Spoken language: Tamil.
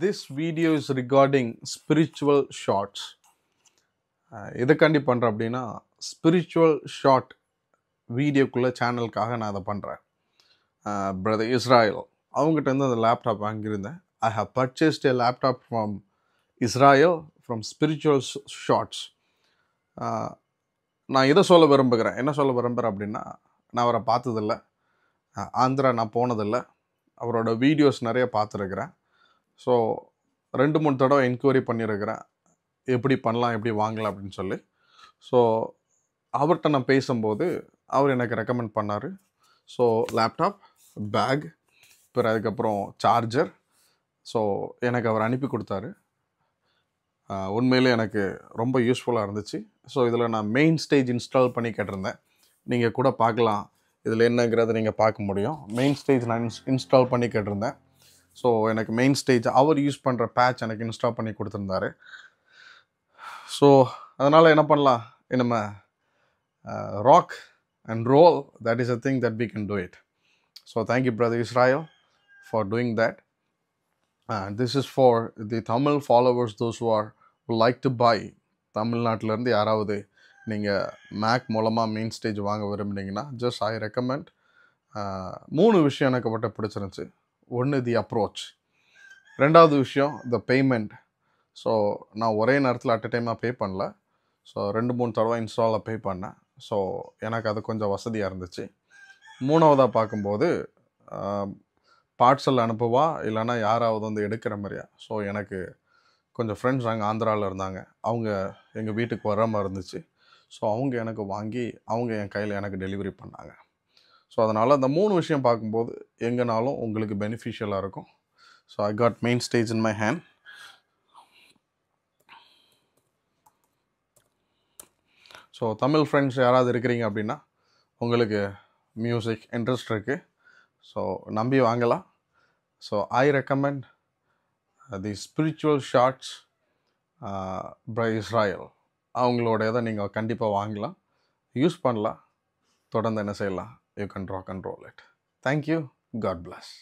this video is regarding spiritual shorts எதுக்காண்டி பண்ணுறேன் அப்படின்னா ஸ்பிரிச்சுவல் ஷார்ட் வீடியோக்குள்ளே சேனலுக்காக நான் அதை பண்ணுறேன் பிரதர் இஸ்ராயல் அவங்ககிட்ட அந்த லேப்டாப் வாங்கியிருந்தேன் I have purchased a laptop from Israel from spiritual shorts நான் இதை சொல்ல விரும்புகிறேன் என்ன சொல்ல விரும்புகிறேன் அப்படின்னா நான் அவரை பார்த்ததில்ல uh, ஆந்திரா நான் போனதில்லை அவரோட வீடியோஸ் நிறைய பார்த்துருக்குறேன் ஸோ ரெண்டு மூணு தடவை என்கொயரி பண்ணியிருக்கிறேன் எப்படி பண்ணலாம் எப்படி வாங்கலாம் அப்படின்னு சொல்லி ஸோ அவர்கிட்ட நான் பேசும்போது அவர் எனக்கு ரெக்கமெண்ட் பண்ணார் ஸோ லேப்டாப் பேக் பிற அதுக்கப்புறம் சார்ஜர் ஸோ எனக்கு அவர் அனுப்பி கொடுத்தாரு உண்மையிலே எனக்கு ரொம்ப யூஸ்ஃபுல்லாக இருந்துச்சு ஸோ இதில் நான் மெயின் ஸ்டேஜ் இன்ஸ்டால் பண்ணி கேட்டிருந்தேன் நீங்கள் கூட பார்க்கலாம் இதில் என்னங்கிறத நீங்கள் பார்க்க முடியும் மெயின் ஸ்டேஜ் நான் இன்ஸ்டால் பண்ணி கேட்டிருந்தேன் ஸோ எனக்கு மெயின் ஸ்டேஜ் அவர் யூஸ் பண்ணுற பேட்ச் எனக்கு இன்ஸ்டால் பண்ணி கொடுத்துருந்தாரு ஸோ அதனால் என்ன பண்ணலாம் நம்ம rock and roll that is a thing that we can do it so thank you brother Israel for doing that this is for the Tamil followers those who are like to buy தமிழ்நாட்டிலேருந்து யாராவது நீங்கள் மேக் மூலமாக மெயின் ஸ்டேஜ் வாங்க விரும்புனீங்கன்னா ஜஸ்ட் ஐ ரெக்கமெண்ட் மூணு விஷயம் எனக்கு மட்டும் பிடிச்சிருந்துச்சி ஒன்று தி அப்ரோச் ரெண்டாவது விஷயம் த பேமெண்ட் ஸோ நான் ஒரே நேரத்தில் அட் அ டைமாக பே பண்ணல ஸோ ரெண்டு மூணு தடவை இன்ஸ்டாலில் பே பண்ணேன் ஸோ எனக்கு அது கொஞ்சம் வசதியாக இருந்துச்சு மூணாவதாக பார்க்கும்போது பார்சல் அனுப்புவா இல்லைனா யாராவது வந்து எடுக்கிற மாதிரியா ஸோ எனக்கு கொஞ்சம் ஃப்ரெண்ட்ஸ் அங்கே ஆந்திராவில் இருந்தாங்க அவங்க எங்கள் வீட்டுக்கு வர மாதிரி இருந்துச்சு ஸோ அவங்க எனக்கு வாங்கி அவங்க என் கையில் எனக்கு டெலிவரி பண்ணாங்க ஸோ அதனால் அந்த மூணு விஷயம் பார்க்கும்போது எங்கேனாலும் உங்களுக்கு பெனிஃபிஷியலாக இருக்கும் so I got main stage in my hand so Tamil friends யாராவது இருக்கிறீங்க அப்படின்னா உங்களுக்கு மியூசிக் இன்ட்ரெஸ்ட் இருக்குது ஸோ நம்பி வாங்கலாம் so I recommend the spiritual shorts by Israel அவங்களோட இதை நீங்கள் கண்டிப்பாக வாங்கலாம் யூஸ் பண்ணலாம் தொடர்ந்து என்ன செய்யலாம் you can rock and roll it thank you God plus